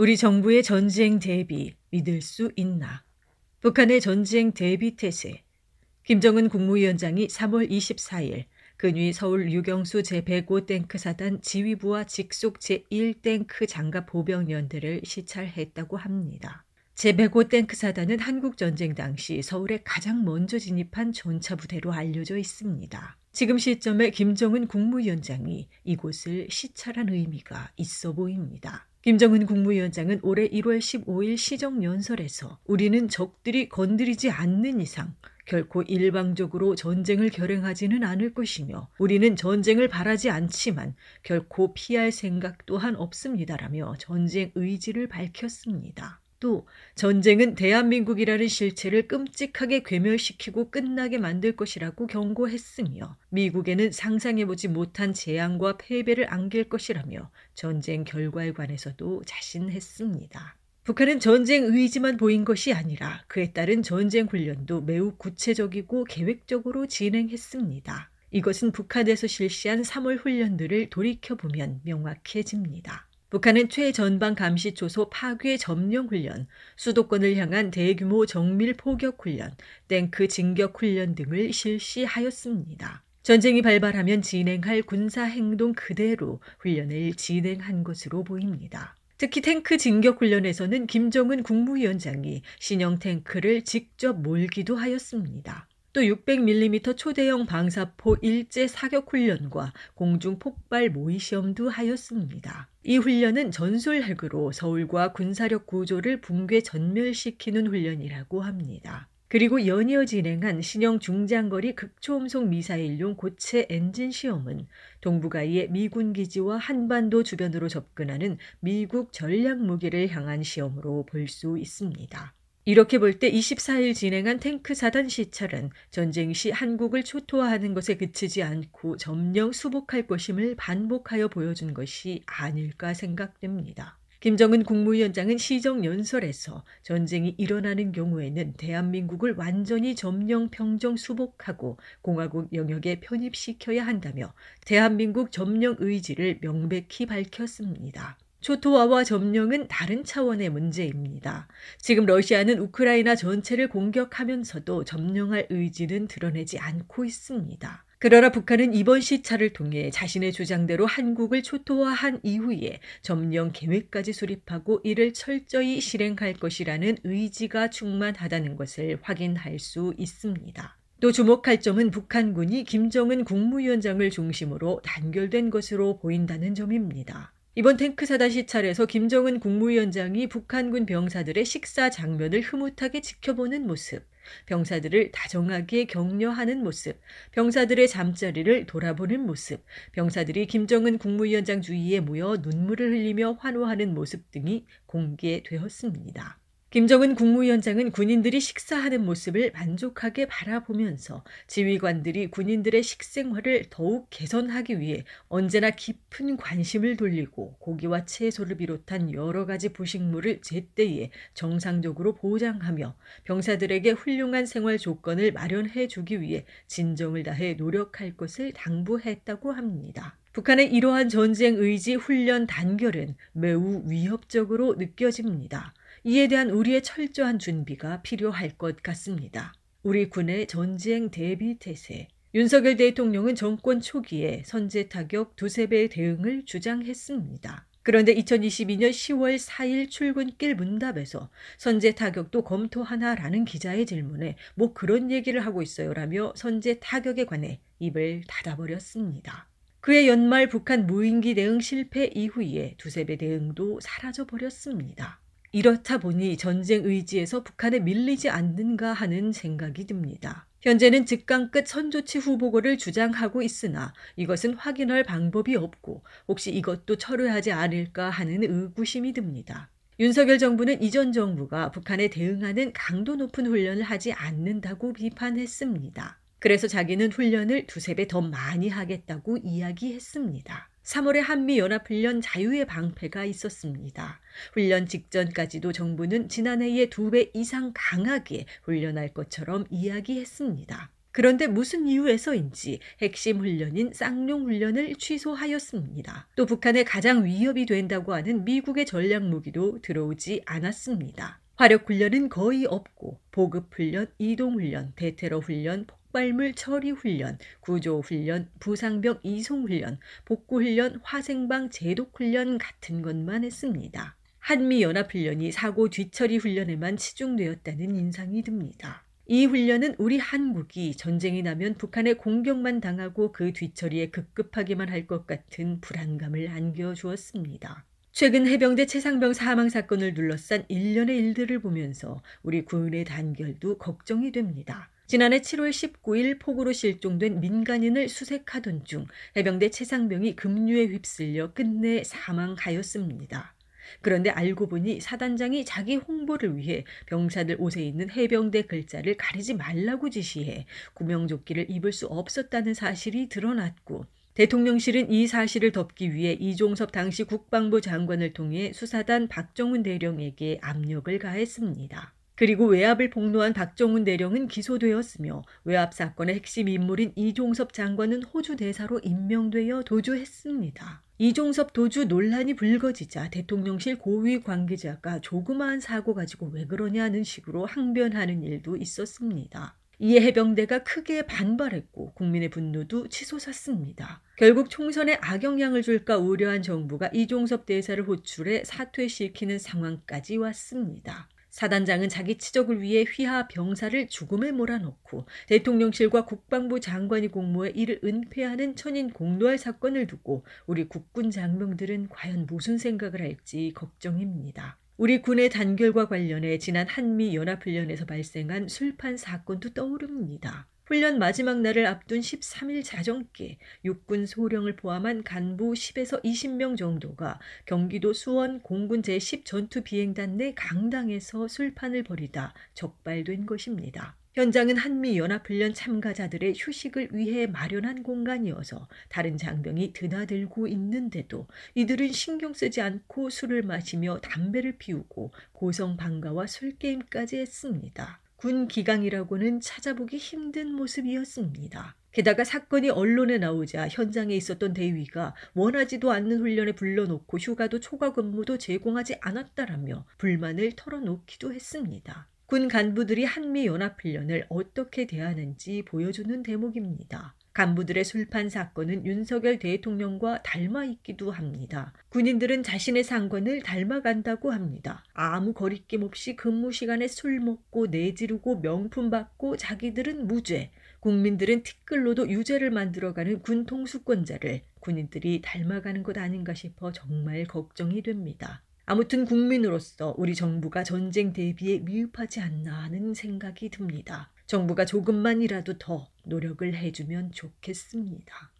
우리 정부의 전쟁 대비 믿을 수 있나? 북한의 전쟁 대비 태세. 김정은 국무위원장이 3월 24일 근위 서울 유경수 제105탱크 사단 지휘부와 직속 제1탱크 장갑 보병연대를 시찰했다고 합니다. 제105탱크 사단은 한국전쟁 당시 서울에 가장 먼저 진입한 전차 부대로 알려져 있습니다. 지금 시점에 김정은 국무위원장이 이곳을 시찰한 의미가 있어 보입니다. 김정은 국무위원장은 올해 1월 15일 시정연설에서 우리는 적들이 건드리지 않는 이상 결코 일방적으로 전쟁을 결행하지는 않을 것이며 우리는 전쟁을 바라지 않지만 결코 피할 생각 또한 없습니다라며 전쟁 의지를 밝혔습니다. 또 전쟁은 대한민국이라는 실체를 끔찍하게 괴멸시키고 끝나게 만들 것이라고 경고했으며 미국에는 상상해보지 못한 재앙과 패배를 안길 것이라며 전쟁 결과에 관해서도 자신했습니다. 북한은 전쟁 의지만 보인 것이 아니라 그에 따른 전쟁 훈련도 매우 구체적이고 계획적으로 진행했습니다. 이것은 북한에서 실시한 3월 훈련들을 돌이켜보면 명확해집니다. 북한은 최전방 감시 초소 파괴 점령 훈련, 수도권을 향한 대규모 정밀 포격 훈련, 탱크 진격 훈련 등을 실시하였습니다. 전쟁이 발발하면 진행할 군사 행동 그대로 훈련을 진행한 것으로 보입니다. 특히 탱크 진격 훈련에서는 김정은 국무위원장이 신형 탱크를 직접 몰기도 하였습니다. 또 600mm 초대형 방사포 일제 사격훈련과 공중폭발 모의시험도 하였습니다. 이 훈련은 전술핵으로 서울과 군사력 구조를 붕괴 전멸시키는 훈련이라고 합니다. 그리고 연이어 진행한 신형 중장거리 극초음속 미사일용 고체 엔진 시험은 동북아이의 미군 기지와 한반도 주변으로 접근하는 미국 전략 무기를 향한 시험으로 볼 수 있습니다. 이렇게 볼 때 24일 진행한 탱크 사단 시찰은 전쟁 시 한국을 초토화하는 것에 그치지 않고 점령 수복할 것임을 반복하여 보여준 것이 아닐까 생각됩니다. 김정은 국무위원장은 시정연설에서 전쟁이 일어나는 경우에는 대한민국을 완전히 점령 평정 수복하고 공화국 영역에 편입시켜야 한다며 대한민국 점령 의지를 명백히 밝혔습니다. 초토화와 점령은 다른 차원의 문제입니다. 지금 러시아는 우크라이나 전체를 공격하면서도 점령할 의지는 드러내지 않고 있습니다. 그러나 북한은 이번 시차를 통해 자신의 주장대로 한국을 초토화한 이후에 점령 계획까지 수립하고 이를 철저히 실행할 것이라는 의지가 충만하다는 것을 확인할 수 있습니다. 또 주목할 점은 북한군이 김정은 국무위원장을 중심으로 단결된 것으로 보인다는 점입니다. 이번 탱크 사다 시찰에서 김정은 국무위원장이 북한군 병사들의 식사 장면을 흐뭇하게 지켜보는 모습, 병사들을 다정하게 격려하는 모습, 병사들의 잠자리를 돌아보는 모습, 병사들이 김정은 국무위원장 주위에 모여 눈물을 흘리며 환호하는 모습 등이 공개되었습니다. 김정은 국무위원장은 군인들이 식사하는 모습을 만족하게 바라보면서 지휘관들이 군인들의 식생활을 더욱 개선하기 위해 언제나 깊은 관심을 돌리고 고기와 채소를 비롯한 여러 가지 부식물을 제때에 정상적으로 보장하며 병사들에게 훌륭한 생활 조건을 마련해 주기 위해 진정을 다해 노력할 것을 당부했다고 합니다. 북한의 이러한 전쟁 의지 훈련 단결은 매우 위협적으로 느껴집니다. 이에 대한 우리의 철저한 준비가 필요할 것 같습니다. 우리 군의 전쟁 대비 태세. 윤석열 대통령은 정권 초기에 선제 타격 두세 배의 대응을 주장했습니다. 그런데 2022년 10월 4일 출근길 문답에서 선제 타격도 검토하나라는 기자의 질문에 뭐 그런 얘기를 하고 있어요라며 선제 타격에 관해 입을 닫아버렸습니다. 그의 연말 북한 무인기 대응 실패 이후에 두세 배 대응도 사라져 버렸습니다. 이렇다 보니 전쟁 의지에서 북한에 밀리지 않는가 하는 생각이 듭니다. 현재는 직강 끝 선조치 후보고를 주장하고 있으나 이것은 확인할 방법이 없고 혹시 이것도 철회하지 않을까 하는 의구심이 듭니다. 윤석열 정부는 이전 정부가 북한에 대응하는 강도 높은 훈련을 하지 않는다고 비판했습니다. 그래서 자기는 훈련을 두세 배 더 많이 하겠다고 이야기했습니다. 3월에 한미연합훈련 자유의 방패가 있었습니다. 훈련 직전까지도 정부는 지난해의 2배 이상 강하게 훈련할 것처럼 이야기했습니다. 그런데 무슨 이유에서인지 핵심 훈련인 쌍용 훈련을 취소하였습니다. 또북한의 가장 위협이 된다고 하는 미국의 전략 무기도 들어오지 않았습니다. 화력훈련은 거의 없고 보급훈련, 이동훈련, 대테러훈련, 폭발물 처리훈련, 구조훈련, 부상병 이송훈련, 복구훈련, 화생방 제독훈련 같은 것만 했습니다. 한미연합훈련이 사고 뒤처리 훈련에만 치중되었다는 인상이 듭니다. 이 훈련은 우리 한국이 전쟁이 나면 북한의 공격만 당하고 그 뒤처리에 급급하기만 할 것 같은 불안감을 안겨주었습니다. 최근 해병대 최상병 사망 사건을 둘러싼 일련의 일들을 보면서 우리 군의 단결도 걱정이 됩니다. 지난해 7월 19일 폭우로 실종된 민간인을 수색하던 중 해병대 최상병이 급류에 휩쓸려 끝내 사망하였습니다. 그런데 알고 보니 사단장이 자기 홍보를 위해 병사들 옷에 있는 해병대 글자를 가리지 말라고 지시해 구명조끼를 입을 수 없었다는 사실이 드러났고 대통령실은 이 사실을 덮기 위해 이종섭 당시 국방부 장관을 통해 수사단 박정훈 대령에게 압력을 가했습니다. 그리고 외압을 폭로한 박정훈 대령은 기소되었으며 외압 사건의 핵심 인물인 이종섭 장관은 호주 대사로 임명되어 도주했습니다. 이종섭 도주 논란이 불거지자 대통령실 고위 관계자가 조그마한 사고 가지고 왜 그러냐는 식으로 항변하는 일도 있었습니다. 이에 해병대가 크게 반발했고 국민의 분노도 치솟았습니다. 결국 총선에 악영향을 줄까 우려한 정부가 이종섭 대사를 호출해 사퇴시키는 상황까지 왔습니다. 사단장은 자기 치적을 위해 휘하 병사를 죽음에 몰아넣고 대통령실과 국방부 장관이 공모해 이를 은폐하는 천인 공노할 사건을 두고 우리 국군 장병들은 과연 무슨 생각을 할지 걱정입니다. 우리 군의 단결과 관련해 지난 한미 연합훈련에서 발생한 술판 사건도 떠오릅니다. 훈련 마지막 날을 앞둔 13일 자정께 육군 소령을 포함한 간부 10에서 20명 정도가 경기도 수원 공군 제10 전투 비행단 내 강당에서 술판을 벌이다 적발된 것입니다. 현장은 한미연합훈련 참가자들의 휴식을 위해 마련한 공간이어서 다른 장병이 드나들고 있는데도 이들은 신경 쓰지 않고 술을 마시며 담배를 피우고 고성 방가와 술게임까지 했습니다. 군 기강이라고는 찾아보기 힘든 모습이었습니다. 게다가 사건이 언론에 나오자 현장에 있었던 대위가 원하지도 않는 훈련에 불러놓고 휴가도 초과 근무도 제공하지 않았다라며 불만을 털어놓기도 했습니다. 군 간부들이 한미 연합훈련을 어떻게 대하는지 보여주는 대목입니다. 간부들의 술판 사건은 윤석열 대통령과 닮아 있기도 합니다. 군인들은 자신의 상관을 닮아간다고 합니다. 아무 거리낌 없이 근무 시간에 술 먹고 내지르고 명품 받고 자기들은 무죄, 국민들은 티끌로도 유죄를 만들어가는 군 통수권자를 군인들이 닮아가는 것 아닌가 싶어 정말 걱정이 됩니다. 아무튼 국민으로서 우리 정부가 전쟁 대비에 미흡하지 않나 하는 생각이 듭니다. 정부가 조금만이라도 더 노력을 해주면 좋겠습니다.